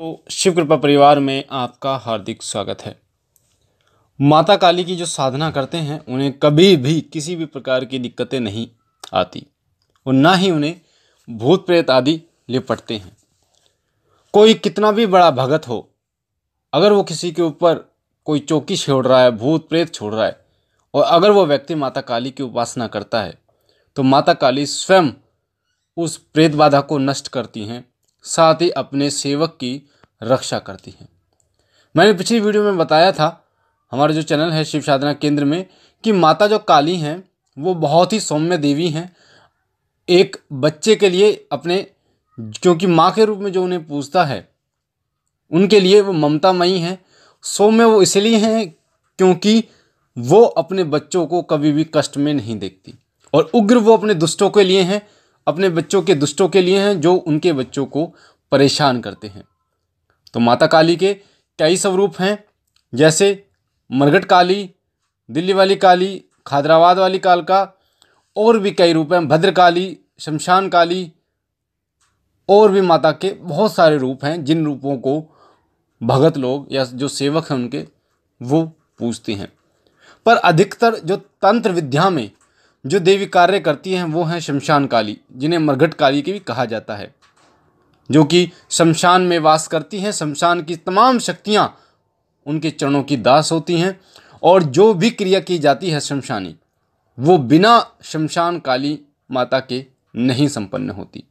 तो शिव कृपा परिवार में आपका हार्दिक स्वागत है माता काली की जो साधना करते हैं उन्हें कभी भी किसी भी प्रकार की दिक्कतें नहीं आती और ना ही उन्हें भूत प्रेत आदि लिपटते हैं कोई कितना भी बड़ा भगत हो अगर वो किसी के ऊपर कोई चौकी छोड़ रहा है भूत प्रेत छोड़ रहा है और अगर वो व्यक्ति माता काली की उपासना करता है तो माता काली स्वयं उस प्रेत बाधा को नष्ट करती हैं साथ ही अपने सेवक की रक्षा करती है मैंने पिछली वीडियो में बताया था हमारे जो चैनल है शिव साधना केंद्र में कि माता जो काली हैं वो बहुत ही सौम्य देवी हैं एक बच्चे के लिए अपने क्योंकि माँ के रूप में जो उन्हें पूछता है उनके लिए वो ममतामयी हैं सौम्य वो इसलिए हैं क्योंकि वो अपने बच्चों को कभी भी कष्ट में नहीं देखती और उग्र वो अपने दुष्टों के लिए हैं अपने बच्चों के दुष्टों के लिए हैं जो उनके बच्चों को परेशान करते हैं तो माता काली के कई स्वरूप हैं जैसे मरगट काली दिल्ली वाली काली खादराबाद वाली काल का और भी कई रूप हैं भद्रकाली शमशान काली और भी माता के बहुत सारे रूप हैं जिन रूपों को भगत लोग या जो सेवक हैं उनके वो पूजते हैं पर अधिकतर जो तंत्र विद्या में जो देवी कार्य करती हैं वो हैं शमशान काली जिन्हें मरघट काली की भी कहा जाता है जो कि शमशान में वास करती हैं शमशान की तमाम शक्तियाँ उनके चरणों की दास होती हैं और जो भी क्रिया की जाती है शमशानी वो बिना शमशान काली माता के नहीं संपन्न होती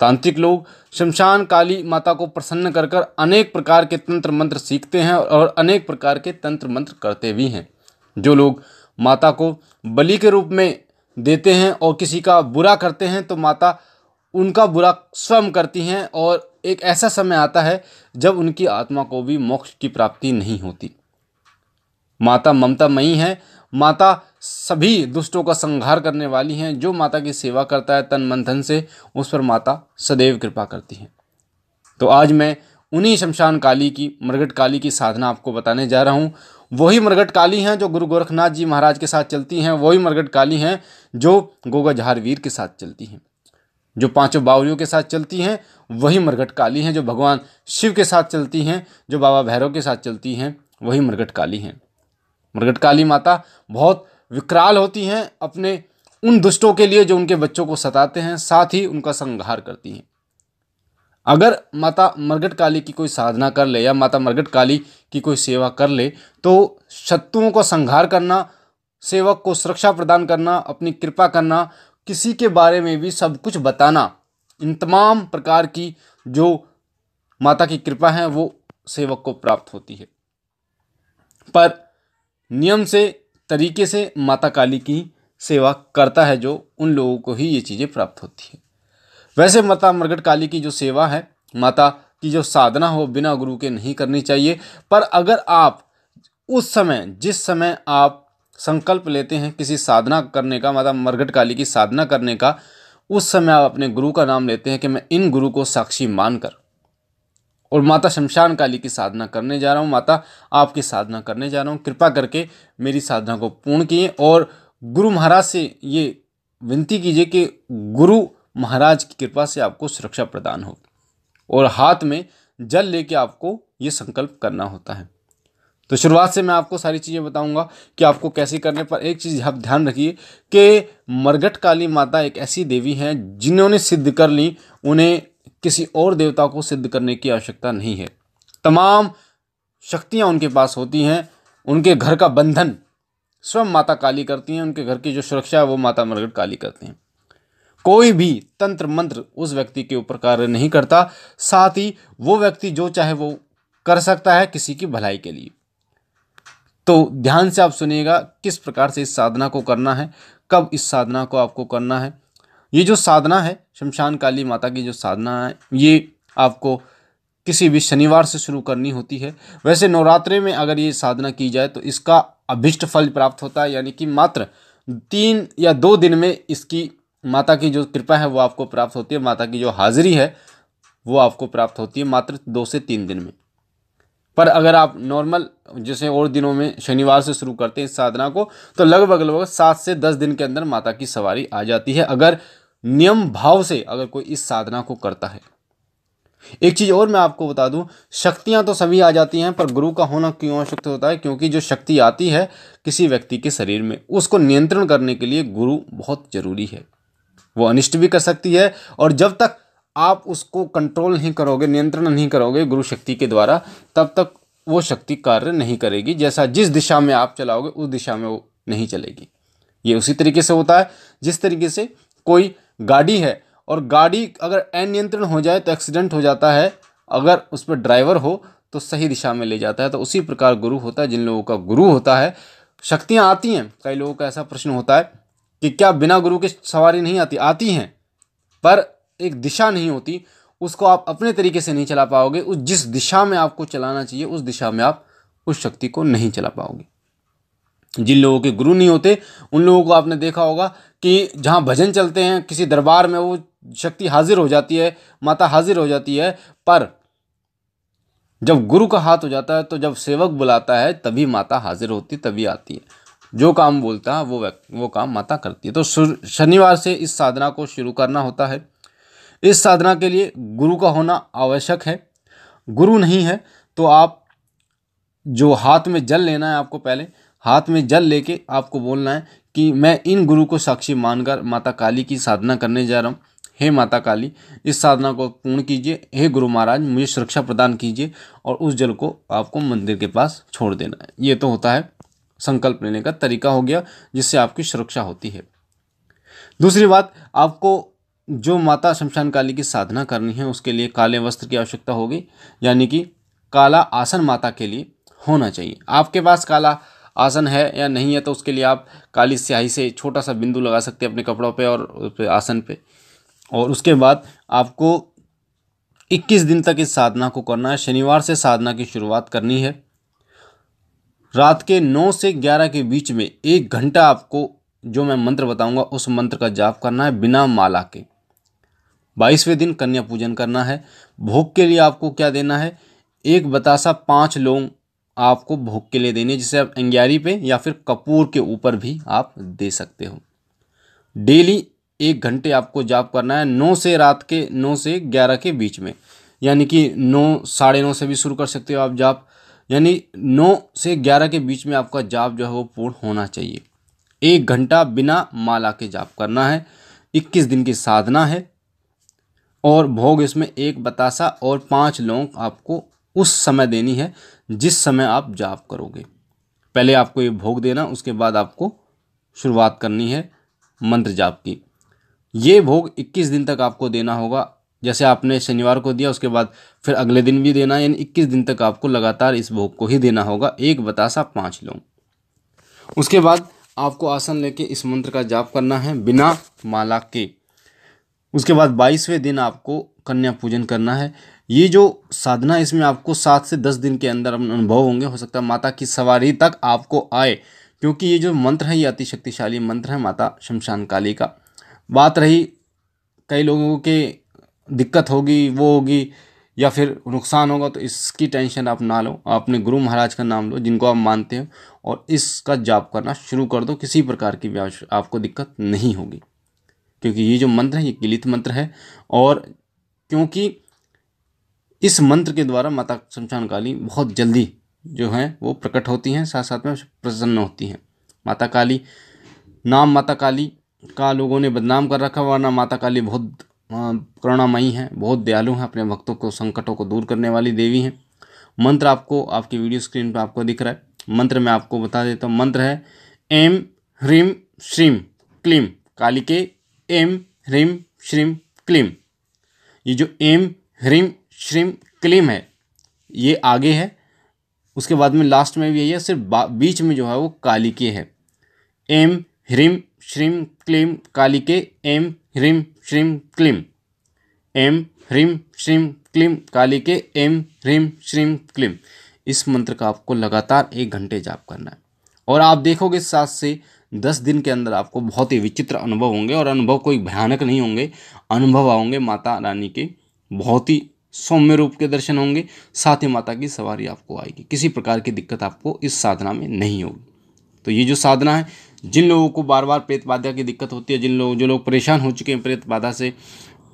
तांत्रिक लोग शमशान काली माता को प्रसन्न कर कर अनेक प्रकार के तंत्र मंत्र सीखते हैं और अनेक प्रकार के तंत्र मंत्र करते भी हैं जो लोग माता को बलि के रूप में देते हैं और किसी का बुरा करते हैं तो माता उनका बुरा स्वयं करती हैं और एक ऐसा समय आता है जब उनकी आत्मा को भी मोक्ष की प्राप्ति नहीं होती माता ममता मई है माता सभी दुष्टों का संहार करने वाली हैं जो माता की सेवा करता है तन मन धन से उस पर माता सदैव कृपा करती हैं तो आज मैं उन्हीं शमशान काली की मरगट काली की साधना आपको बताने जा रहा हूँ वही मरगट काली हैं जो गुरु गोरखनाथ जी महाराज के साथ चलती हैं वही मरगट काली हैं जो गोगा झारवीर के साथ चलती हैं जो पांचों बावरियों के साथ चलती हैं वही मरगट काली हैं जो भगवान शिव के साथ चलती हैं जो बाबा भैरव के साथ चलती हैं वही मरगट काली हैं मरगट काली माता बहुत विकराल होती हैं अपने उन दुष्टों के लिए जो उनके बच्चों को सताते हैं साथ ही उनका संहार करती हैं अगर माता मरगट काली की कोई साधना कर ले या माता मरगट काली की कोई सेवा कर ले तो शत्रुओं का संहार करना सेवक को सुरक्षा प्रदान करना अपनी कृपा करना किसी के बारे में भी सब कुछ बताना इन तमाम प्रकार की जो माता की कृपा है वो सेवक को प्राप्त होती है पर नियम से तरीके से माता काली की सेवा करता है जो उन लोगों को ही ये चीज़ें प्राप्त होती है वैसे माता मरगट काली की जो सेवा है माता की जो साधना हो बिना गुरु के नहीं करनी चाहिए पर अगर आप उस समय जिस समय आप संकल्प लेते हैं किसी साधना करने का माता मरगट काली की साधना करने का उस समय आप अपने गुरु का नाम लेते हैं कि मैं इन गुरु को साक्षी मानकर और माता शमशान काली की साधना करने जा रहा हूँ माता आपकी साधना करने जा रहा हूँ कृपा करके मेरी साधना को पूर्ण किए और गुरु महाराज से ये विनती कीजिए कि गुरु महाराज की कृपा से आपको सुरक्षा प्रदान हो और हाथ में जल लेके आपको ये संकल्प करना होता है तो शुरुआत से मैं आपको सारी चीज़ें बताऊंगा कि आपको कैसे करने पर एक चीज़ आप ध्यान रखिए कि मरगट काली माता एक ऐसी देवी हैं जिन्होंने सिद्ध कर ली उन्हें किसी और देवता को सिद्ध करने की आवश्यकता नहीं है तमाम शक्तियाँ उनके पास होती हैं उनके घर का बंधन स्वयं माता काली करती हैं उनके घर की जो सुरक्षा है वो माता मरगट काली करती हैं कोई भी तंत्र मंत्र उस व्यक्ति के ऊपर कार्य नहीं करता साथ ही वो व्यक्ति जो चाहे वो कर सकता है किसी की भलाई के लिए तो ध्यान से आप सुनिएगा किस प्रकार से इस साधना को करना है कब इस साधना को आपको करना है ये जो साधना है शमशान काली माता की जो साधना है ये आपको किसी भी शनिवार से शुरू करनी होती है वैसे नवरात्रे में अगर ये साधना की जाए तो इसका अभिष्ट फल प्राप्त होता है यानी कि मात्र तीन या दो दिन में इसकी माता की जो कृपा है वो आपको प्राप्त होती है माता की जो हाजिरी है वो आपको प्राप्त होती है मात्र दो से तीन दिन में पर अगर आप नॉर्मल जैसे और दिनों में शनिवार से शुरू करते हैं इस साधना को तो लगभग लगभग सात से दस दिन के अंदर माता की सवारी आ जाती है अगर नियम भाव से अगर कोई इस साधना को करता है एक चीज़ और मैं आपको बता दूं शक्तियां तो सभी आ जाती हैं पर गुरु का होना क्यों आवश्यक होता है क्योंकि जो शक्ति आती है किसी व्यक्ति के शरीर में उसको नियंत्रण करने के लिए गुरु बहुत ज़रूरी है वो अनिष्ट भी कर सकती है और जब तक आप उसको कंट्रोल नहीं करोगे नियंत्रण नहीं करोगे गुरु शक्ति के द्वारा तब तक वो शक्ति कार्य नहीं करेगी जैसा जिस दिशा में आप चलाओगे उस दिशा में वो नहीं चलेगी ये उसी तरीके से होता है जिस तरीके से कोई गाड़ी है और गाड़ी अगर अनियंत्रण हो जाए तो एक्सीडेंट हो जाता है अगर उस पर ड्राइवर हो तो सही दिशा में ले जाता है तो उसी प्रकार गुरु होता है जिन लोगों का गुरु होता है शक्तियाँ आती हैं कई लोगों का ऐसा प्रश्न होता है कि क्या बिना गुरु के सवारी नहीं आती आती हैं पर एक दिशा नहीं होती उसको आप अपने तरीके से नहीं चला पाओगे उस जिस दिशा में आपको चलाना चाहिए उस दिशा में आप उस शक्ति को नहीं चला पाओगे जिन लोगों के गुरु नहीं होते उन लोगों को आपने देखा होगा कि जहाँ भजन चलते हैं किसी दरबार में वो शक्ति हाजिर हो जाती है माता हाजिर हो जाती है पर जब गुरु का हाथ हो जाता है तो जब सेवक बुलाता है तभी माता हाजिर होती तभी आती है जो काम बोलता है वो वो काम माता करती है तो शनिवार से इस साधना को शुरू करना होता है इस साधना के लिए गुरु का होना आवश्यक है गुरु नहीं है तो आप जो हाथ में जल लेना है आपको पहले हाथ में जल लेके आपको बोलना है कि मैं इन गुरु को साक्षी मानकर माता काली की साधना करने जा रहा हूँ हे माता काली इस साधना को पूर्ण कीजिए हे गुरु महाराज मुझे सुरक्षा प्रदान कीजिए और उस जल को आपको मंदिर के पास छोड़ देना है ये तो होता है संकल्प लेने का तरीका हो गया जिससे आपकी सुरक्षा होती है दूसरी बात आपको जो माता शमशान काली की साधना करनी है उसके लिए काले वस्त्र की आवश्यकता होगी यानी कि काला आसन माता के लिए होना चाहिए आपके पास काला आसन है या नहीं है तो उसके लिए आप काली स्याही से छोटा सा बिंदु लगा सकते हैं अपने कपड़ों पे और पे आसन पे और उसके बाद आपको 21 दिन तक इस साधना को करना है शनिवार से साधना की शुरुआत करनी है रात के नौ से ग्यारह के बीच में एक घंटा आपको जो मैं मंत्र बताऊंगा उस मंत्र का जाप करना है बिना माला के बाईसवें दिन कन्या पूजन करना है भोग के लिए आपको क्या देना है एक बतासा पाँच लोग आपको भोग के लिए देने जिसे आप अंग्यारी पे या फिर कपूर के ऊपर भी आप दे सकते हो डेली एक घंटे आपको जाप करना है नौ से रात के नौ से ग्यारह के बीच में यानी कि नौ साढ़े नौ से भी शुरू कर सकते हो आप जाप यानी नौ से ग्यारह के बीच में आपका जाप जो है वो पूर्ण होना चाहिए एक घंटा बिना माला के जाप करना है इक्कीस दिन की साधना है और भोग इसमें एक बतासा और पांच लौंग आपको उस समय देनी है जिस समय आप जाप करोगे पहले आपको ये भोग देना उसके बाद आपको शुरुआत करनी है मंत्र जाप की ये भोग 21 दिन तक आपको देना होगा जैसे आपने शनिवार को दिया उसके बाद फिर अगले दिन भी देना यानी इक्कीस दिन तक आपको लगातार इस भोग को ही देना होगा एक बतासा पाँच लोग उसके बाद आपको आसन लेके इस मंत्र का जाप करना है बिना माला के उसके बाद बाईसवें दिन आपको कन्या पूजन करना है ये जो साधना इसमें आपको सात से दस दिन के अंदर अनुभव होंगे हो सकता है माता की सवारी तक आपको आए क्योंकि ये जो मंत्र है ये अति शक्तिशाली मंत्र है माता शमशान काली का बात रही कई लोगों के दिक्कत होगी वो होगी या फिर नुकसान होगा तो इसकी टेंशन आप ना लो अपने गुरु महाराज का नाम लो जिनको आप मानते हो और इसका जाप करना शुरू कर दो किसी प्रकार की भी आपको दिक्कत नहीं होगी क्योंकि ये जो मंत्र है ये किलित मंत्र है और क्योंकि इस मंत्र के द्वारा माता शमशान काली बहुत जल्दी जो है वो प्रकट होती हैं साथ साथ में प्रसन्न होती हैं माता काली नाम माता काली का लोगों ने बदनाम कर रखा वरना माता काली बहुत हाँ, करुणामयी हैं बहुत दयालु हैं अपने भक्तों को संकटों को दूर करने वाली देवी हैं मंत्र आपको आपकी वीडियो स्क्रीन पर आपको दिख रहा है मंत्र मैं आपको बता देता हूँ मंत्र है एम ह्रीम श्रीम क्लीम काली के एम ह्रीम श्रीम क्लीम ये जो एम ह्रीम श्रीम क्लीम है ये आगे है उसके बाद में लास्ट में भी यही है सिर्फ बीच में जो है वो काली के है एम ह्रीम श्रीम क्लीम काली के एम ह्रीम श्रीम क्लीम एम ह्रीम श्रीम क्लीम काली के एम ह्रीम श्रीम क्लीम इस मंत्र का आपको लगातार एक घंटे जाप करना है और आप देखोगे सात से दस दिन के अंदर आपको बहुत ही विचित्र अनुभव होंगे और अनुभव कोई भयानक नहीं होंगे अनुभव आओगे माता रानी के बहुत ही सौम्य रूप के दर्शन होंगे साथ ही माता की सवारी आपको आएगी किसी प्रकार की दिक्कत आपको इस साधना में नहीं होगी तो ये जो साधना है जिन लोगों को बार बार प्रेत बाधा की दिक्कत होती है जिन लोग जो लोग परेशान हो चुके हैं प्रेत बाधा से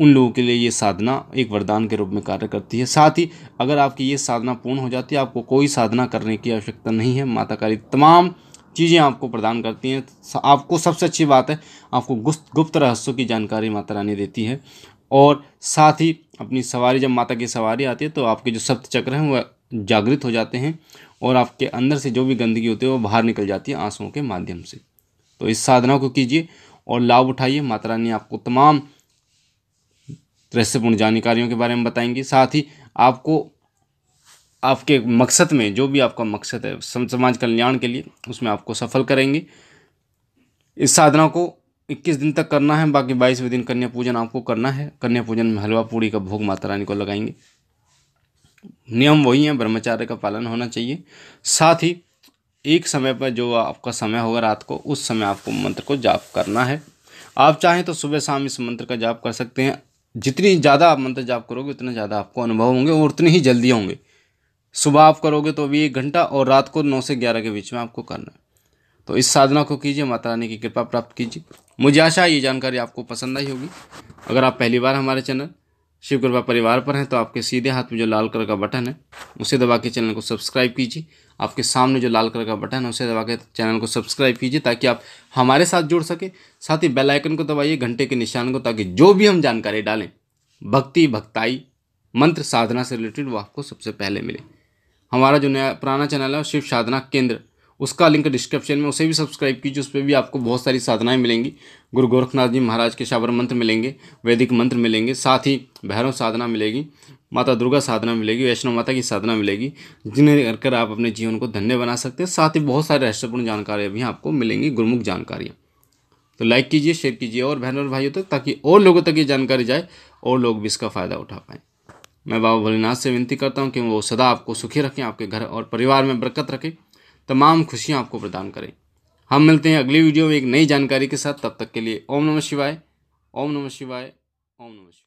उन लोगों के लिए ये साधना एक वरदान के रूप में कार्य करती है साथ ही अगर आपकी ये साधना पूर्ण हो जाती है आपको कोई साधना करने की आवश्यकता नहीं है माता काली तमाम चीज़ें आपको प्रदान करती हैं आपको सबसे अच्छी बात है आपको गुप्त गुप्त रहस्यों की जानकारी माता रानी देती है और साथ ही अपनी सवारी जब माता की सवारी आती है तो आपके जो सप्त चक्र हैं वह जागृत हो जाते हैं और आपके अंदर से जो भी गंदगी होती है वो बाहर निकल जाती है आंसुओं के माध्यम से तो इस साधना को कीजिए और लाभ उठाइए माता रानी आपको तमाम रहस्यपूर्ण जानकारियों के बारे में बताएंगी साथ ही आपको आपके मकसद में जो भी आपका मकसद है समाज कल्याण के लिए उसमें आपको सफल करेंगे इस साधना को 21 दिन तक करना है बाकी बाईसवें दिन कन्या पूजन आपको करना है कन्या पूजन में हलवा पूड़ी का भोग माता रानी को लगाएंगे नियम वही हैं ब्रह्मचार्य का पालन होना चाहिए साथ ही एक समय पर जो आपका समय होगा रात को उस समय आपको मंत्र को जाप करना है आप चाहें तो सुबह शाम इस मंत्र का जाप कर सकते हैं जितनी ज़्यादा आप मंत्र जाप करोगे उतना ज़्यादा आपको अनुभव होंगे और उतनी ही जल्दी होंगे सुबह आप करोगे तो अभी एक घंटा और रात को नौ से ग्यारह के बीच में आपको करना है तो इस साधना को कीजिए माता रानी की कृपा प्राप्त कीजिए मुझे आशा है ये जानकारी आपको पसंद आई होगी अगर आप पहली बार हमारे चैनल शिव कृपा परिवार पर हैं तो आपके सीधे हाथ में जो लाल कलर का बटन है उसे दबा के चैनल को सब्सक्राइब कीजिए आपके सामने जो लाल कलर का बटन है उसे दबा के चैनल को सब्सक्राइब कीजिए ताकि आप हमारे साथ जुड़ सके साथ ही बेल आइकन को दबाइए घंटे के निशान को ताकि जो भी हम जानकारी डालें भक्ति भक्ताई मंत्र साधना से रिलेटेड वो आपको सबसे पहले मिले हमारा जो नया पुराना चैनल है शिव साधना केंद्र उसका लिंक डिस्क्रिप्शन में उसे भी सब्सक्राइब कीजिए उस पर भी आपको बहुत सारी साधनाएं मिलेंगी गुरु गोरखनाथ जी महाराज के शावर मंत्र मिलेंगे वैदिक मंत्र मिलेंगे साथ ही भैरव साधना मिलेगी माता दुर्गा साधना मिलेगी वैष्णव माता की साधना मिलेगी जिन्हें कर आप अपने जीवन को धन्य बना सकते हैं साथ ही बहुत सारे रहस्यपूर्ण जानकारियाँ भी आपको मिलेंगी गुरुमुख जानकारियाँ तो लाइक कीजिए शेयर कीजिए और बहनों और भाइयों तक ताकि और लोगों तक ये जानकारी जाए और लोग भी इसका फ़ायदा उठा पाएँ मैं बाबा भोलेनाथ से विनती करता हूँ कि वो सदा आपको सुखी रखें आपके घर और परिवार में बरकत रखें तमाम खुशियाँ आपको प्रदान करें हम मिलते हैं अगली वीडियो में एक नई जानकारी के साथ तब तक के लिए ओम नमः शिवाय ओम नमः शिवाय ओम नमः